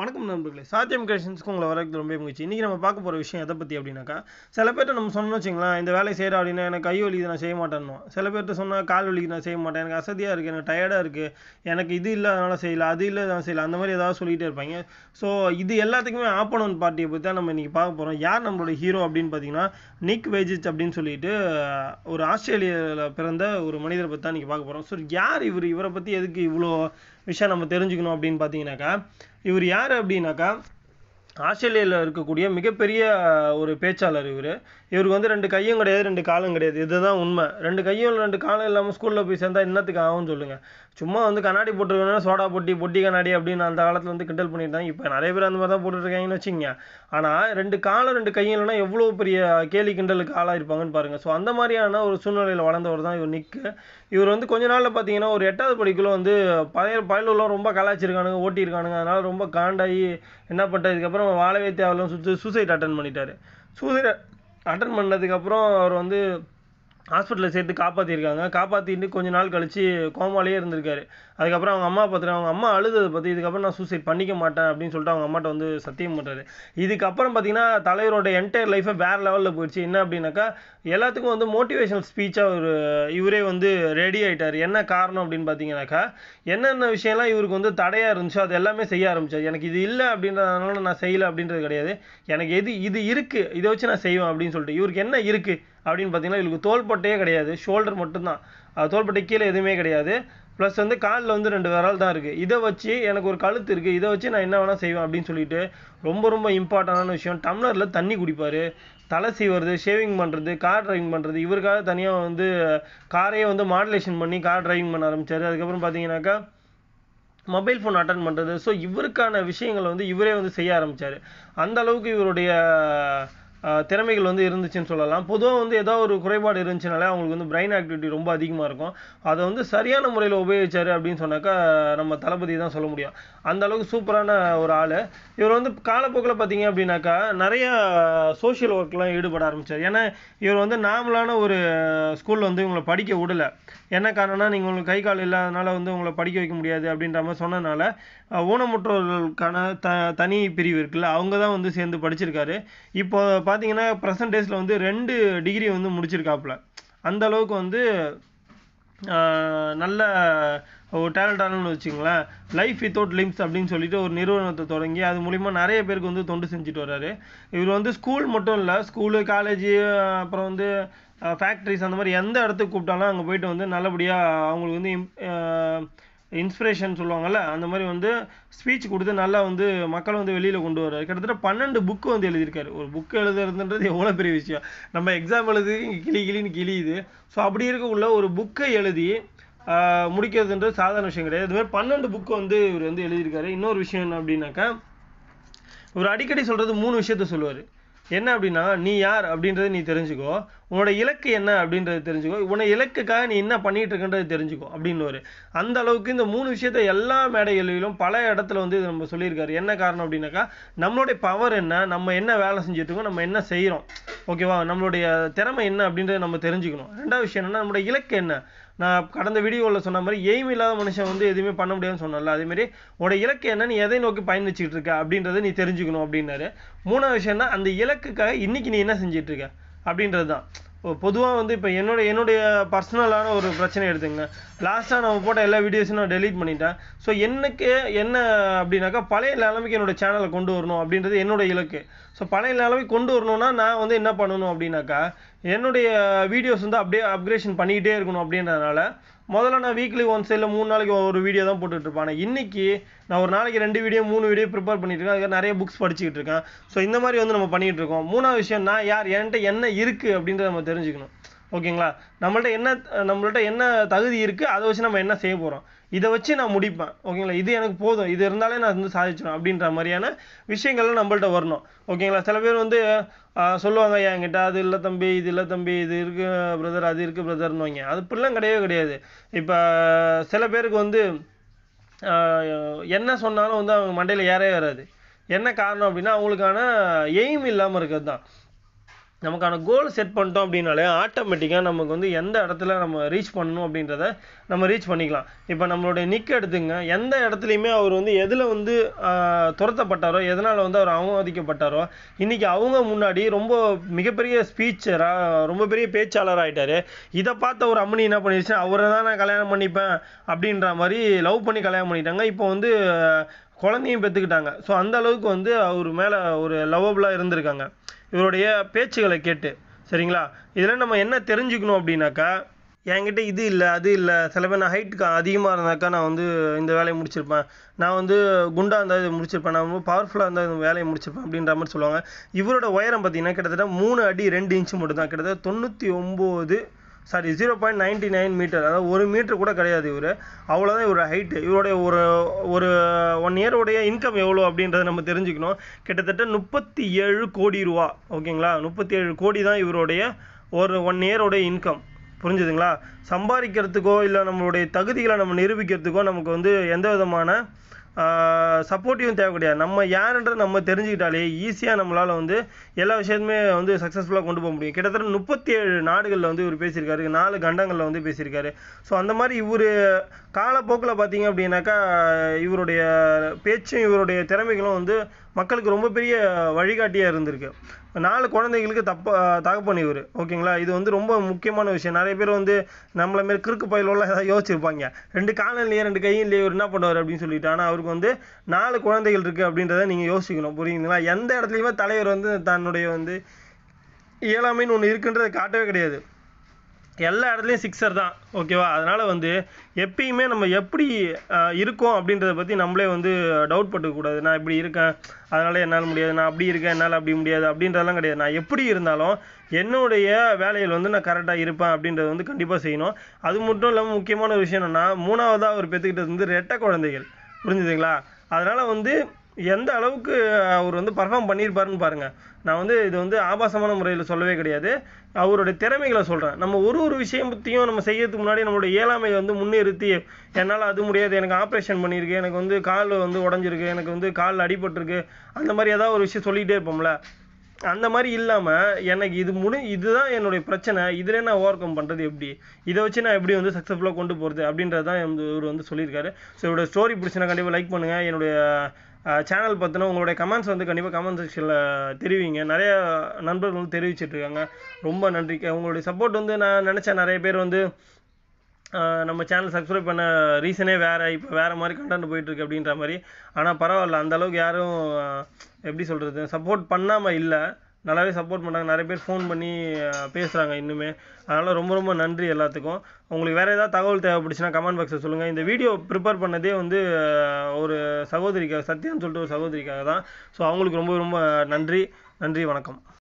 வணக்கம் நண்பர்களே சாத்தியம் கிரியேஷன்ஸ்க்கு உங்களை வரக்கு ரொம்ப முயற்சி இன்றைக்கி நம்ம பார்க்க போகிற விஷயம் எதை பற்றி அப்படின்னாக்கா சில பேர்ட்ட நம்ம சொன்னோம் வச்சிங்களா இந்த வேலை செய்கிறேன் அப்படின்னா எனக்கு கை வலிக்கு நான் செய்ய மாட்டேன்னு சில பேர்ட்ட சொன்னால் கால் வலிக்கு நான் செய்ய மாட்டேன் எனக்கு அசதியாக இருக்குது எனக்கு டயர்டாக இருக்குது எனக்கு இது இல்லை அதனால் செய்யலை அது இல்லை அதனால் செய்யலை அந்த மாதிரி ஏதாவது சொல்லிகிட்டே இருப்பாங்க ஸோ இது எல்லாத்துக்குமே ஆப்போனன் பார்ட்டியை பற்றி தான் நம்ம இன்றைக்கி பார்க்க போகிறோம் யார் நம்மளோட ஹீரோ அப்படின்னு பார்த்தீங்கன்னா நிக் வேஜிச் அப்படின்னு சொல்லிட்டு ஒரு ஆஸ்திரேலியாவில் பிறந்த ஒரு மனிதரை பற்றி தான் இன்றைக்கி பார்க்க போகிறோம் ஸோ யார் இவர் இவரை பற்றி எதுக்கு இவ்வளோ விஷயம் நம்ம தெரிஞ்சுக்கணும் அப்படின்னு பார்த்தீங்கன்னாக்கா இவர் யார் அப்படின்னாக்கா ஆஸ்திரேலியாவில் இருக்கக்கூடிய மிகப்பெரிய ஒரு பேச்சாளர் இவர் இவருக்கு வந்து ரெண்டு கையும் கிடையாது ரெண்டு காலும் கிடையாது இதுதான் உண்மை ரெண்டு கையும் ரெண்டு காலம் இல்லாமல் ஸ்கூலில் போய் சேர்ந்தால் என்னத்துக்கு ஆகும்னு சொல்லுங்கள் சும்மா வந்து கண்ணாடி போட்டுருக்கணும் சோடா பொட்டி பொட்டி கண்ணாடி அப்படின்னு அந்த காலத்தில் வந்து கிண்டல் பண்ணியிருந்தாங்க இப்போ நிறைய பேர் அந்த மாதிரி தான் போட்டுருக்காங்கன்னு வச்சுங்க ஆனால் ரெண்டு காலம் ரெண்டு கையும் இல்லைனா எவ்வளோ பெரிய கேலி கிண்டலுக்கு ஆளாக இருப்பாங்கன்னு பாருங்கள் ஸோ அந்த மாதிரியான ஒரு சூழ்நிலையில் வளர்ந்தவர் தான் இவர் நிற்கு இவர் வந்து கொஞ்ச நாளில் பார்த்தீங்கன்னா ஒரு எட்டாவது படிக்குள்ளே வந்து பழைய பயலுலாம் ரொம்ப கலாச்சிருக்கானுங்க ஓட்டியிருக்கானுங்க அதனால் ரொம்ப காண்டாகி என்ன பண்ணுறதுக்கப்புறம் இதுக்கப்புறம் வாழவே தேவையில்லாம் சுற்றி சூசைட் அட்டன் பண்ணிட்டார் சூசைட் அட்டன் பண்ணதுக்கப்புறம் அவர் வந்து ஹாஸ்பிட்டலில் சேர்த்து காப்பாற்றிருக்காங்க காப்பாற்றிட்டு கொஞ்ச நாள் கழித்து கோமாலேயே இருந்திருக்காரு அதுக்கப்புறம் அவங்க அம்மா பார்த்துட்டு அவங்க அம்மா அழுதது பற்றி இதுக்கப்புறம் நான் சூசைட் பண்ணிக்க மாட்டேன் அப்படின்னு சொல்லிட்டு அவங்க அம்மாட்ட வந்து சத்தியம் பண்ணுறாரு இதுக்கப்புறம் பார்த்தீங்கன்னா தலைவரோட என்டையர் லைஃபை வேறு லெவலில் போயிடுச்சு என்ன அப்படின்னாக்கா எல்லாத்துக்கும் வந்து மோட்டிவேஷனல் ஸ்பீச்சாக அவர் இவரே வந்து ரெடி ஆகிட்டார் என்ன காரணம் அப்படின்னு பார்த்தீங்கன்னாக்கா என்னென்ன விஷயம்லாம் இவருக்கு வந்து தடையாக இருந்துச்சோ அது எல்லாமே செய்ய ஆரம்பித்தார் எனக்கு இது இல்லை அப்படின்றதுனால நான் செய்யலை அப்படின்றது கிடையாது எனக்கு எது இது இருக்குது இதை வச்சு நான் செய்வேன் அப்படின்னு சொல்லிட்டு இவருக்கு என்ன இருக்குது அப்படின்னு பார்த்தீங்கன்னா இவங்களுக்கு தோள்பட்டையே கிடையாது ஷோல்டர் மட்டும்தான் தோல்பட்டை கீழே எதுவுமே கிடையாது ப்ளஸ் வந்து காலில் வந்து ரெண்டு விரல் தான் இருக்குது இதை வச்சு எனக்கு ஒரு கழுத்து இருக்குது இதை வச்சு நான் என்ன வேணால் செய்வேன் அப்படின்னு சொல்லிட்டு ரொம்ப ரொம்ப இம்பார்ட்டண்டான விஷயம் டம்ளரில் தண்ணி குடிப்பார் தலை சீவுறது ஷேவிங் பண்ணுறது கார் டிரைவிங் பண்ணுறது இவருக்காக தனியாக வந்து காரையே வந்து மாடுலேஷன் பண்ணி கார் டிரைவிங் பண்ண ஆரம்பித்தார் அதுக்கப்புறம் பார்த்தீங்கன்னாக்கா மொபைல் ஃபோன் அட்டன் பண்ணுறது ஸோ இவருக்கான விஷயங்களை வந்து இவரே வந்து செய்ய ஆரம்பித்தார் அந்த அளவுக்கு இவருடைய திறமைகள் வந்து இருந்துச்சுன்னு சொல்லலாம் பொதுவாக வந்து ஏதோ ஒரு குறைபாடு இருந்துச்சுனாலே அவங்களுக்கு வந்து பிரெயின் ஆக்டிவிட்டி ரொம்ப அதிகமாக இருக்கும் அதை வந்து சரியான முறையில் உபயோகிச்சார் அப்படின்னு சொன்னாக்கா நம்ம தளபதி தான் சொல்ல முடியும் அந்த அளவுக்கு சூப்பரான ஒரு ஆள் இவர் வந்து காலப்போக்கில் பார்த்தீங்க அப்படின்னாக்கா நிறைய சோஷியல் ஒர்க்லாம் ஈடுபட ஆரம்பித்தார் ஏன்னா இவர் வந்து நார்மலான ஒரு ஸ்கூலில் வந்து இவங்களை படிக்க விடலை என்ன காரணம்னா நீங்கள் உங்களுக்கு கை கால் இல்லாதனால வந்து உங்களை படிக்க வைக்க முடியாது அப்படின்ற மாதிரி சொன்னனால ஊனமுற்றோர்களுக்கான த தனி பிரிவு இருக்குல்ல அவங்க தான் வந்து சேர்ந்து படிச்சிருக்காரு இப்போ பார்த்தீங்கன்னா ப்ரெசன்ட் டேஸில் வந்து ரெண்டு டிகிரி வந்து முடிச்சிருக்காப்புல அந்த அளவுக்கு வந்து நல்ல ஒரு டேலண்டானு வச்சுங்களேன் லைஃப் வித்தவுட் லிம்ஸ் அப்படின்னு சொல்லிட்டு ஒரு நிறுவனத்தை தொடங்கி அது மூலிமா நிறைய பேருக்கு வந்து தொண்டு செஞ்சுட்டு வர்றாரு இவர் வந்து ஸ்கூல் மட்டும் இல்லை ஸ்கூலு காலேஜு அப்புறம் வந்து ஃபேக்ட்ரிஸ் அந்த மாதிரி எந்த இடத்துக்கு கூப்பிட்டாலும் அங்கே போயிட்டு வந்து நல்லபடியாக அவங்களுக்கு வந்து இன்ஸ்பிரேஷன் சொல்லுவாங்கள்ல அந்த மாதிரி வந்து ஸ்பீச் கொடுத்து நல்லா வந்து மக்களை வந்து வெளியில் கொண்டு வர்றாரு கிட்டத்தட்ட பன்னெண்டு புக்கு வந்து எழுதியிருக்காரு ஒரு புக்கு எழுதுறதுன்றது எவ்வளோ பெரிய விஷயம் நம்ம எக்ஸாம் எழுதி கிளி கிளின்னு கிளியுது ஸோ அப்படி இருக்கக்குள்ள ஒரு புக்கை எழுதி முடிக்கிறதுன்றது சாதாரண விஷயம் கிடையாது இது மாதிரி பன்னெண்டு புக்கு வந்து இவர் வந்து எழுதியிருக்காரு இன்னொரு விஷயம் என்ன அப்படின்னாக்கா இவர் அடிக்கடி சொல்கிறது மூணு விஷயத்த சொல்லுவார் என்ன அப்படின்னா நீ யார் அப்படின்றத நீ தெரிஞ்சுக்கோ உன்னோட இலக்கு என்ன அப்படின்றது தெரிஞ்சுக்கோ உன்னை இலக்குக்காக நீ என்ன பண்ணிட்டு இருக்கன்றது தெரிஞ்சுக்கோ அப்படின்னு ஒரு அந்த அளவுக்கு இந்த மூணு விஷயத்த எல்லா மேடைகளிலும் பல இடத்துல வந்து இது நம்ம சொல்லியிருக்காரு என்ன காரணம் அப்படின்னாக்கா நம்மளுடைய பவர் என்ன நம்ம என்ன வேலை செஞ்சுட்டு நம்ம என்ன செய்கிறோம் ஓகேவா நம்மளுடைய திறமை என்ன அப்படின்றத நம்ம தெரிஞ்சுக்கணும் ரெண்டாவது விஷயம் என்னன்னா நம்மளுடைய இலக்கு என்ன நான் கடந்த வீடியோவில் சொன்ன மாதிரி எய்ம் இல்லாத மனுஷன் வந்து எதுவுமே பண்ண முடியாதுன்னு அதே மாதிரி உடைய இலக்கு என்னன்னு எதை நோக்கி பயணிச்சுட்டு இருக்க அப்படின்றத நீ தெரிஞ்சுக்கணும் அப்படின்னாரு மூணாவது விஷயம்னா அந்த இலக்குக்காக இன்னைக்கு நீ என்ன செஞ்சிட்டு இருக்க அப்படின்றது தான் பொதுவாக வந்து இப்போ என்னோட என்னுடைய பர்சனலான ஒரு பிரச்சனை எடுத்துங்க லாஸ்ட்டாக நான் போட்ட எல்லா வீடியோஸும் நான் டெலீட் பண்ணிட்டேன் ஸோ எனக்கு என்ன அப்படின்னாக்கா பழைய நிலைமைக்கு என்னோடய சேனலை கொண்டு வரணும் அப்படின்றது என்னோடய இலக்கு ஸோ பழைய நிலமைக்கு கொண்டு வரணும்னா நான் வந்து என்ன பண்ணணும் அப்படின்னாக்கா என்னுடைய வீடியோஸ் வந்து அப்படியே அப்கிரேஷன் பண்ணிக்கிட்டே இருக்கணும் அப்படின்றதுனால முதல்ல நான் வீக்லி ஒன்ஸ் இல்லை மூணு நாளைக்கு ஒரு வீடியோ தான் போட்டுட்டு ஆனால் இன்னைக்கு நான் ஒரு நாளைக்கு ரெண்டு வீடியோ மூணு வீடியோ ப்ரிப்பேர் பண்ணிட்டு இருக்கேன் நிறைய புக்ஸ் படிச்சுட்டு இருக்கேன் ஸோ இந்த மாதிரி வந்து நம்ம பண்ணிட்டு இருக்கோம் மூணாவது விஷயம் நான் யார் என்கிட்ட என்ன இருக்குது அப்படின்றத நம்ம தெரிஞ்சுக்கணும் ஓகேங்களா நம்மள்ட்ட என்ன நம்மள்ட்ட என்ன தகுதி இருக்குது அதை வச்சு நம்ம என்ன செய்ய போகிறோம் இதை வச்சு நான் முடிப்பேன் ஓகேங்களா இது எனக்கு போதும் இது இருந்தாலே நான் வந்து சாதிச்சிடும் அப்படின்ற மாதிரியான விஷயங்கள்லாம் நம்மள்ட்ட வரணும் ஓகேங்களா சில பேர் வந்து சொல்லுவாங்க ஐயா என்கிட்ட அது இல்லை தம்பி இது இல்லை தம்பி இது இருக்கு பிரதர் அது இருக்குது பிரதர்னுவாங்க அது இப்படிலாம் கிடையவே கிடையாது இப்போ சில பேருக்கு வந்து என்ன சொன்னாலும் வந்து அவங்க மண்டையில் ஏறவே வராது என்ன காரணம் அப்படின்னா அவங்களுக்கான எய்ம் இல்லாமல் இருக்கிறது தான் நமக்கான கோல் செட் பண்ணிட்டோம் அப்படின்னாலே ஆட்டோமேட்டிக்காக நமக்கு வந்து எந்த இடத்துல நம்ம ரீச் பண்ணணும் அப்படின்றத நம்ம ரீச் பண்ணிக்கலாம் இப்போ நம்மளுடைய நிக் எடுத்துங்க எந்த இடத்துலையுமே அவர் வந்து எதில் வந்து துரத்தப்பட்டாரோ எதனால் வந்து அவர் அவமதிக்கப்பட்டாரோ இன்றைக்கி அவங்க முன்னாடி ரொம்ப மிகப்பெரிய ஸ்பீச்சராக ரொம்ப பெரிய பேச்சாளர் ஆகிட்டார் இதை பார்த்த ஒரு அம்மனி என்ன பண்ணிடுச்சு அவரை தான் நான் கல்யாணம் பண்ணிப்பேன் அப்படின்ற மாதிரி லவ் பண்ணி கல்யாணம் பண்ணிட்டாங்க இப்போ வந்து குழந்தையும் பெற்றுக்கிட்டாங்க ஸோ அந்த அளவுக்கு வந்து அவர் மேலே ஒரு லவ்வபுளாக இருந்திருக்காங்க இவருடைய பேச்சுகளை கேட்டு சரிங்களா இதில் நம்ம என்ன தெரிஞ்சுக்கணும் அப்படின்னாக்கா என்கிட்ட இது இல்லை அது இல்லை சில பேர் நான் ஹைட்டுக்கு அதிகமாக இருந்தாக்கா நான் வந்து இந்த வேலையை முடிச்சிருப்பேன் நான் வந்து குண்டாக இருந்தால் இது முடிச்சிருப்பேன் நான் ரொம்ப பவர்ஃபுல்லாக இருந்தால் இந்த வேலையை முடிச்சிருப்பேன் அப்படின்ற மாதிரி சொல்லுவாங்க இவரோட உயரம் பார்த்தீங்கன்னா கிட்டத்தட்ட மூணு அடி ரெண்டு இன்ச்சு மட்டும்தான் கிட்டத்தட்ட தொண்ணூற்றி ஒம்பது sorry zero point ninety nine metre அதாவது ஒரு மீட்டர் கூட கிடையாது இவர் அவ்வளோதான் இவர் ஹைட்டு இவருடைய ஒரு ஒரு ஒன் இயருடைய இன்கம் எவ்வளோ அப்படின்றத நம்ம தெரிஞ்சுக்கணும் கிட்டத்தட்ட முப்பத்தி ஏழு கோடி ரூபா ஓகேங்களா முப்பத்தி ஏழு கோடி தான் இவருடைய ஒரு ஒன் இயருடைய இன்கம் புரிஞ்சுதுங்களா சம்பாதிக்கிறதுக்கோ இல்லை நம்மளுடைய தகுதிகளை நம்ம நிரூபிக்கிறதுக்கோ நமக்கு வந்து எந்த விதமான சப்போர்ட்டிவும் தேவை கிடையாது நம்ம யாருன்றது நம்ம தெரிஞ்சுக்கிட்டாலே ஈஸியாக நம்மளால் வந்து எல்லா விஷயத்துமே வந்து சக்ஸஸ்ஃபுல்லாக கொண்டு போக முடியும் கிட்டத்தட்ட முப்பத்தி ஏழு நாடுகளில் வந்து இவர் பேசியிருக்காரு நாலு கண்டங்களில் வந்து பேசியிருக்காரு ஸோ அந்த மாதிரி இவர் காலப்போக்கில் பார்த்தீங்க அப்படின்னாக்கா இவருடைய பேச்சும் இவருடைய திறமைகளும் வந்து மக்களுக்கு ரொம்ப பெரிய வழிகாட்டியாக இருந்திருக்கு நாலு குழந்தைகளுக்கு தப்ப தகப்பன் இவர் ஓகேங்களா இது வந்து ரொம்ப முக்கியமான விஷயம் நிறைய பேர் வந்து நம்மளை மாரி கிறுக்கு பயிலோட ஏதாவது யோசிச்சிருப்பாங்க ரெண்டு காலம் இல்லையே ரெண்டு கையும் இல்லையே இவர் என்ன பண்ணுவார் அப்படின்னு சொல்லிட்டு ஆனால் அவருக்கு வந்து நாலு குழந்தைகள் இருக்குது அப்படின்றத நீங்கள் யோசிக்கணும் புரியுதுங்களா எந்த இடத்துலையுமே தலைவர் வந்து தன்னுடைய வந்து இயலாமைன்னு ஒன்று இருக்குன்றதை காட்டவே கிடையாது எல்லா இடத்துலையும் சிக்ஸர் தான் ஓகேவா அதனால் வந்து எப்பயுமே நம்ம எப்படி இருக்கோம் அப்படின்றத பற்றி நம்மளே வந்து டவுட் பட்டுக்கூடாது நான் இப்படி இருக்கேன் அதனால் என்னால் முடியாது நான் அப்படி இருக்கேன் என்னால் அப்படி முடியாது அப்படின்றதெல்லாம் கிடையாது நான் எப்படி இருந்தாலும் என்னுடைய வேலையில் வந்து நான் கரெக்டாக இருப்பேன் அப்படின்றது வந்து கண்டிப்பாக செய்யணும் அது மட்டும் இல்லாமல் முக்கியமான விஷயம் என்னென்னா மூணாவதாக ஒரு பெற்றுக்கிட்டது வந்து ரெட்டை குழந்தைகள் புரிஞ்சுதுங்களா அதனால் வந்து எந்த அளவுக்கு அவர் வந்து பர்ஃபார்ம் பண்ணியிருப்பாருன்னு பாருங்கள் நான் வந்து இது வந்து ஆபாசமான முறையில் சொல்லவே கிடையாது அவருடைய திறமைகளை சொல்கிறேன் நம்ம ஒரு ஒரு விஷயத்தையும் நம்ம செய்யறதுக்கு முன்னாடி நம்மளுடைய ஏழாமையை வந்து முன்னிறுத்தி என்னால் அது முடியாது எனக்கு ஆப்ரேஷன் பண்ணியிருக்கு எனக்கு வந்து கால் வந்து உடஞ்சிருக்கு எனக்கு வந்து கால் அடிபட்டிருக்கு அந்த மாதிரி ஏதாவது ஒரு விஷயம் சொல்லிகிட்டே இருப்போம்ல அந்த மாதிரி இல்லாமல் எனக்கு இது முடி இதுதான் என்னுடைய பிரச்சனை இதில் நான் ஓவர் கம் பண்ணுறது எப்படி இதை வச்சு நான் எப்படி வந்து சக்ஸஸ்ஃபுல்லாக கொண்டு போகிறது அப்படின்றது தான் இவர் வந்து சொல்லியிருக்காரு ஸோ இவரோட ஸ்டோரி பிடிச்சினா கண்டிப்பாக லைக் பண்ணுங்கள் என்னுடைய சேனல் பற்றின உங்களுடைய கமெண்ட்ஸ் வந்து கண்டிப்பாக கமெண்ட் செக்ஷனில் தெரிவிங்க நிறைய நண்பர்கள் வந்து தெரிவிச்சிட்ருக்காங்க ரொம்ப நன்றி உங்களுடைய சப்போர்ட் வந்து நான் நினச்சேன் நிறைய பேர் வந்து நம்ம சேனல் சப்ஸ்கிரைப் பண்ண ரீசனே வேறு இப்போ வேறு மாதிரி கண்டென்ட் போயிட்டுருக்கு அப்படின்ற மாதிரி ஆனால் பரவாயில்ல அந்தளவுக்கு யாரும் எப்படி சொல்கிறது சப்போர்ட் பண்ணாமல் இல்லை நல்லாவே சப்போர்ட் பண்ணுறாங்க நிறைய பேர் ஃபோன் பண்ணி பேசுகிறாங்க இன்னுமே அதனால் ரொம்ப ரொம்ப நன்றி எல்லாத்துக்கும் உங்களுக்கு வேறு ஏதாவது தகவல் தேவைப்பட்டுச்சுன்னா கமெண்ட் பாக்ஸில் சொல்லுங்கள் இந்த வீடியோ ப்ரிப்பேர் பண்ணதே வந்து ஒரு சகோதரிக்காக சத்யான்னு சொல்லிட்டு ஒரு சகோதரிக்காக தான் ஸோ அவங்களுக்கு ரொம்ப ரொம்ப நன்றி நன்றி வணக்கம்